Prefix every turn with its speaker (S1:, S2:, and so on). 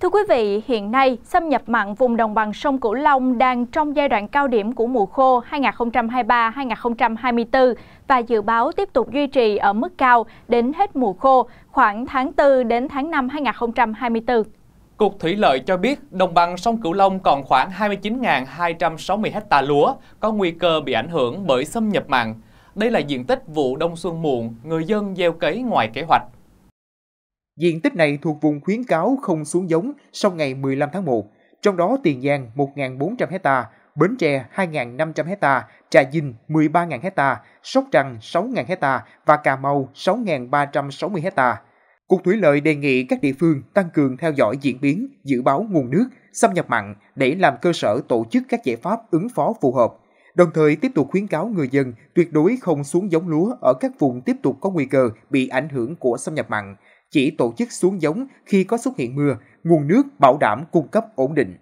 S1: Thưa quý vị, hiện nay xâm nhập mặn vùng đồng bằng sông Cửu Long đang trong giai đoạn cao điểm của mùa khô 2023-2024 và dự báo tiếp tục duy trì ở mức cao đến hết mùa khô khoảng tháng 4 đến tháng 5 2024.
S2: Cục Thủy lợi cho biết đồng bằng sông Cửu Long còn khoảng 29.260 ha lúa có nguy cơ bị ảnh hưởng bởi xâm nhập mặn. Đây là diện tích vụ đông xuân muộn, người dân gieo cấy ngoài kế hoạch. Diện tích này thuộc vùng
S3: khuyến cáo không xuống giống sau ngày 15 tháng 1, trong đó Tiền Giang 1.400 hecta, Bến Tre 2.500 hecta, Trà Vinh 13.000 hecta, Sóc Trăng 6.000 hecta và Cà Mau 6.360 hecta. Cục Thủy lợi đề nghị các địa phương tăng cường theo dõi diễn biến, dự báo nguồn nước, xâm nhập mặn để làm cơ sở tổ chức các giải pháp ứng phó phù hợp. Đồng thời tiếp tục khuyến cáo người dân tuyệt đối không xuống giống lúa ở các vùng tiếp tục có nguy cơ bị ảnh hưởng của xâm nhập mặn, chỉ tổ chức xuống giống khi có xuất hiện mưa, nguồn nước bảo đảm cung cấp ổn định.